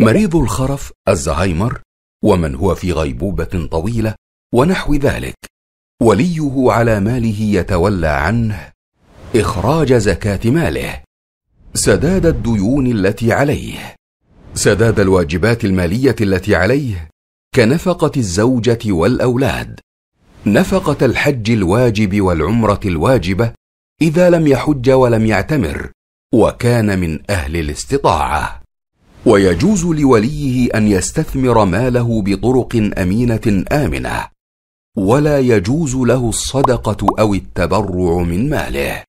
مريض الخرف الزهايمر ومن هو في غيبوبة طويلة ونحو ذلك وليه على ماله يتولى عنه إخراج زكاة ماله سداد الديون التي عليه سداد الواجبات المالية التي عليه كنفقة الزوجة والأولاد نفقة الحج الواجب والعمرة الواجبة إذا لم يحج ولم يعتمر وكان من أهل الاستطاعة ويجوز لوليه ان يستثمر ماله بطرق امينه امنه ولا يجوز له الصدقه او التبرع من ماله